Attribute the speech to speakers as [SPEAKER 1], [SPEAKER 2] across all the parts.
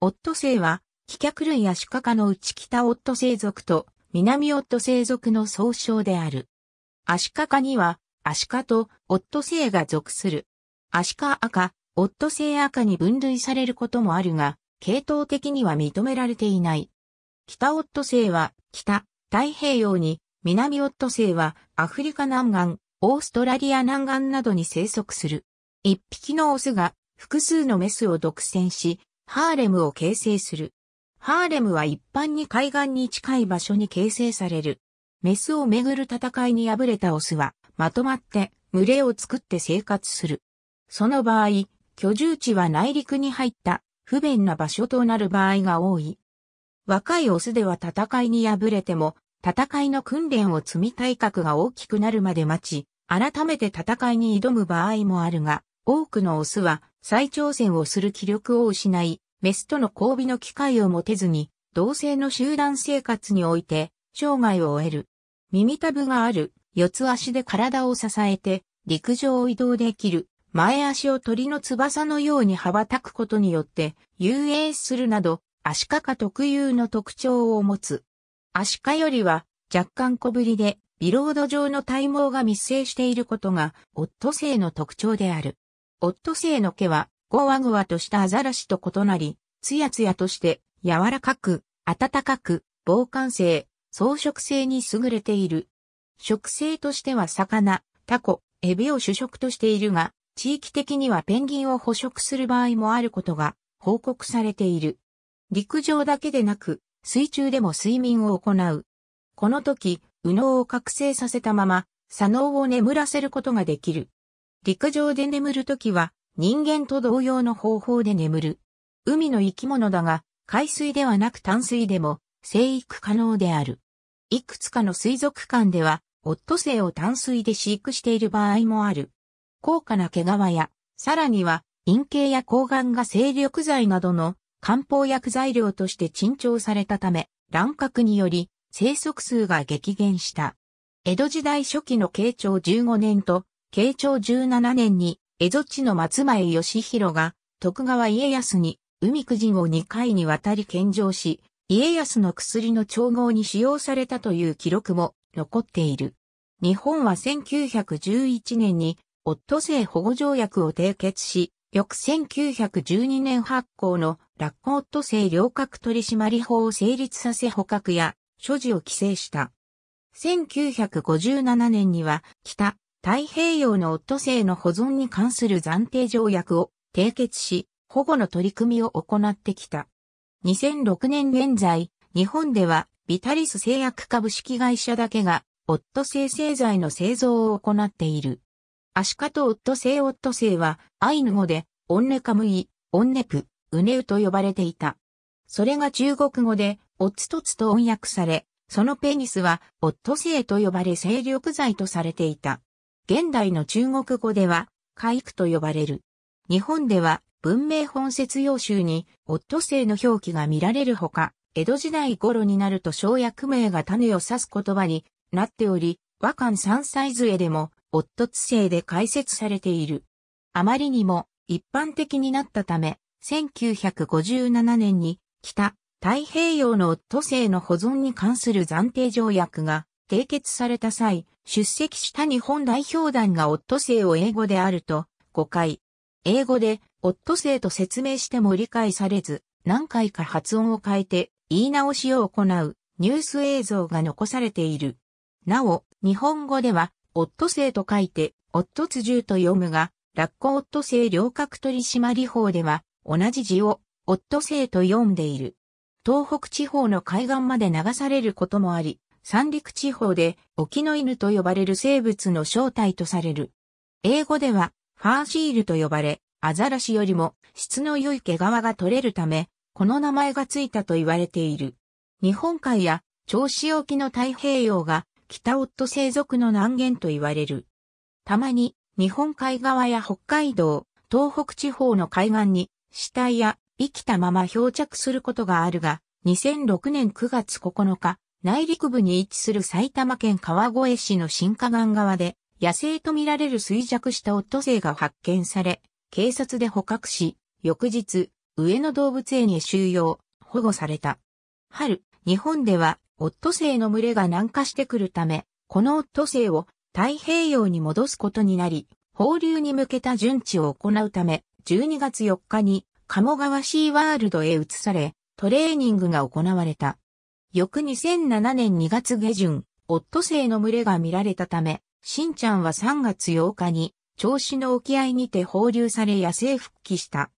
[SPEAKER 1] オットセイは、飛脚類やカ科の内北オットセイ族と南オットセイ族の総称である。アシカ科には、アシカとオットセイが属する。アシカ赤、オットセイ赤に分類されることもあるが、系統的には認められていない。北オットセイは、北、太平洋に、南オットセイは、アフリカ南岸、オーストラリア南岸などに生息する。一匹のオスが、複数のメスを独占し、ハーレムを形成する。ハーレムは一般に海岸に近い場所に形成される。メスをめぐる戦いに敗れたオスは、まとまって群れを作って生活する。その場合、居住地は内陸に入った不便な場所となる場合が多い。若いオスでは戦いに敗れても、戦いの訓練を積み体格が大きくなるまで待ち、改めて戦いに挑む場合もあるが、多くのオスは再挑戦をする気力を失い、メスとの交尾の機会を持てずに、同性の集団生活において、生涯を終える。耳たぶがある、四つ足で体を支えて、陸上を移動できる、前足を鳥の翼のように羽ばたくことによって、遊泳するなど、アシカカ特有の特徴を持つ。アシカよりは、若干小ぶりで、ビロード状の体毛が密生していることが、オットセイの特徴である。オットセイの毛は、ゴワグワとしたアザラシと異なり、ツヤツヤとして柔らかく、暖かく、防寒性、装飾性に優れている。食性としては魚、タコ、エビを主食としているが、地域的にはペンギンを捕食する場合もあることが報告されている。陸上だけでなく、水中でも睡眠を行う。この時、右脳を覚醒させたまま、左脳を眠らせることができる。陸上で眠るときは人間と同様の方法で眠る。海の生き物だが、海水ではなく淡水でも生育可能である。いくつかの水族館では、オットセイを淡水で飼育している場合もある。高価な毛皮や、さらには、陰茎や抗がんが精力剤などの漢方薬材料として珍重されたため、乱獲により生息数が激減した。江戸時代初期の慶長15年と慶長17年に、江戸地の松前義弘が、徳川家康に、海く人を2回にわたり献上し、家康の薬の調合に使用されたという記録も残っている。日本は1911年に、オットセイ保護条約を締結し、翌1912年発行の落語夫オットセイ取締法を成立させ捕獲や所持を規制した。1957年には北太平洋のオットセイの保存に関する暫定条約を締結し、保護の取り組みを行ってきた。2006年現在、日本ではビタリス製薬株式会社だけが、オットセイ製剤の製造を行っている。アシカとオットセイオットセイは、アイヌ語で、オンネカムイ、オンネプ、ウネウと呼ばれていた。それが中国語で、オツトツと音訳され、そのペニスは、オットセイと呼ばれ精力剤とされていた。現代の中国語では、海区と呼ばれる。日本では、文明本説用集に、オットセイの表記が見られるほか、江戸時代頃になると小薬名が種を指す言葉になっており、和漢三歳杖でも、オットツセイで解説されている。あまりにも一般的になったため、1957年に北太平洋のオットセイの保存に関する暫定条約が締結された際、出席した日本代表団がオットセイを英語であると誤解。英語でオットセイと説明しても理解されず、何回か発音を変えて言い直しを行うニュース映像が残されている。なお、日本語ではオットセイと書いてオットツジューと読むが、ラッコオットセイ両角取締法では同じ字をオットセイと読んでいる。東北地方の海岸まで流されることもあり、三陸地方で沖の犬と呼ばれる生物の正体とされる。英語ではファーシールと呼ばれ、アザラシよりも質の良い毛皮が取れるため、この名前がついたと言われている。日本海や銚子沖の太平洋が北オット生息の南限と言われる。たまに日本海側や北海道、東北地方の海岸に死体や生きたまま漂着することがあるが、2006年9月9日、内陸部に位置する埼玉県川越市の新河岸側で、野生とみられる衰弱したオットセイが発見され、警察で捕獲し、翌日、上野動物園へ収容、保護された。春、日本では、オットセイの群れが南下してくるため、このオットセイを太平洋に戻すことになり、放流に向けた巡地を行うため、12月4日に、鴨川シーワールドへ移され、トレーニングが行われた。翌2007年2月下旬、オットセイの群れが見られたため、しんちゃんは3月8日に、銚子の沖合にて放流され野生復帰した。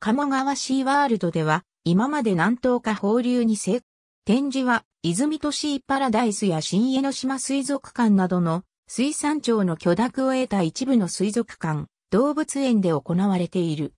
[SPEAKER 1] 鴨川シーワールドでは、今まで何頭か放流に成展示は、泉都市パラダイスや新江ノ島水族館などの水産庁の許諾を得た一部の水族館、動物園で行われている。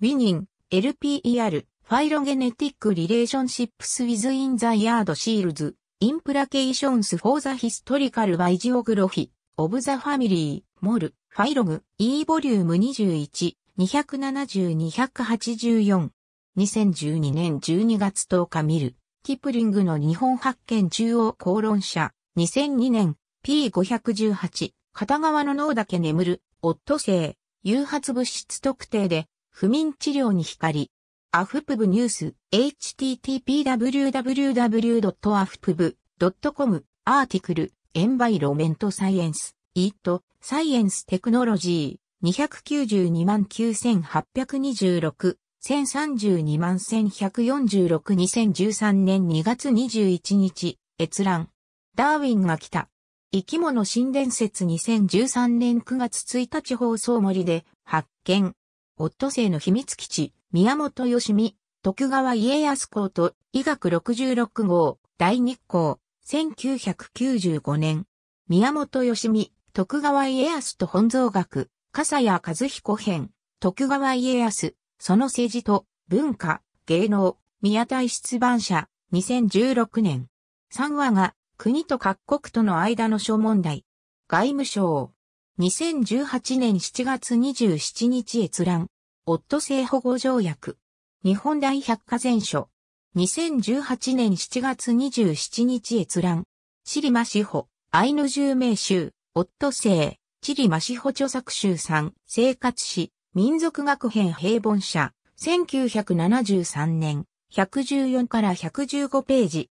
[SPEAKER 1] ウィニン、LPER、ファイロゲネティック・リレーションシップス・ウィズ・イン・ザ・ヤード・シールズ、インプラケーションス・フォー・ザ・ヒストリカル・バイジオグロフィ、オブ・ザ・ファミリー、モル、ファイログ、E ボリューム21、270-284。2012年12月10日見る、キプリングの日本発見中央公論者、2002年、P518、片側の脳だけ眠る、オットセイ、誘発物質特定で、不眠治療に光、アフプブニュース、http://www.afpub.com、アーティクル、エンバイロメントサイエンス、イート、サイエンステクノロジー、2929826、1032,1146 2013年2月21日、閲覧。ダーウィンが来た。生き物新伝説2013年9月1日放送森で発見。オットセイの秘密基地。宮本義美、徳川家康公と、医学66号、大日光、1995年。宮本義美、徳川家康と本草学、笠谷和彦編、徳川家康、その政治と、文化、芸能、宮台出版社、2016年。3話が、国と各国との間の諸問題。外務省。2018年7月27日閲覧。オット性保護条約。日本大百科全書。2018年7月27日閲覧。チリマシホ、アイヌ十名集、オット性、チリマシホ著作集3、生活史、民族学編平凡社、1973年、114から115ページ。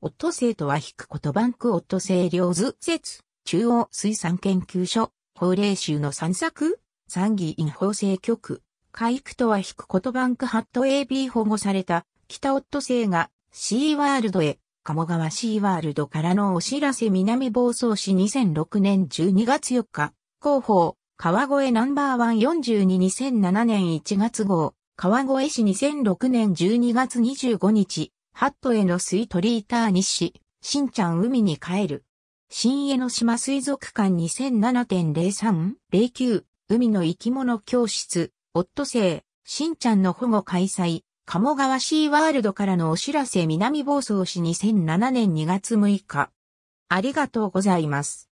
[SPEAKER 1] オット性とは引くことバンクオット性領図説、中央水産研究所、法令集の散策、参議院法制局。イクとは引くことバンクハット AB 保護された北オットセイがシーワールドへ、鴨川シーワールドからのお知らせ南房総市2006年12月4日、広報、川越ナンバーワン422007年1月号、川越市2006年12月25日、ハットへの水トリーター日誌、しんちゃん海に帰る。新江ノ島水族館2007.03-09海の生き物教室オットセイ、しんちゃんの保護開催、鴨川シーワールドからのお知らせ南房総市2007年2月6日。ありがとうございます。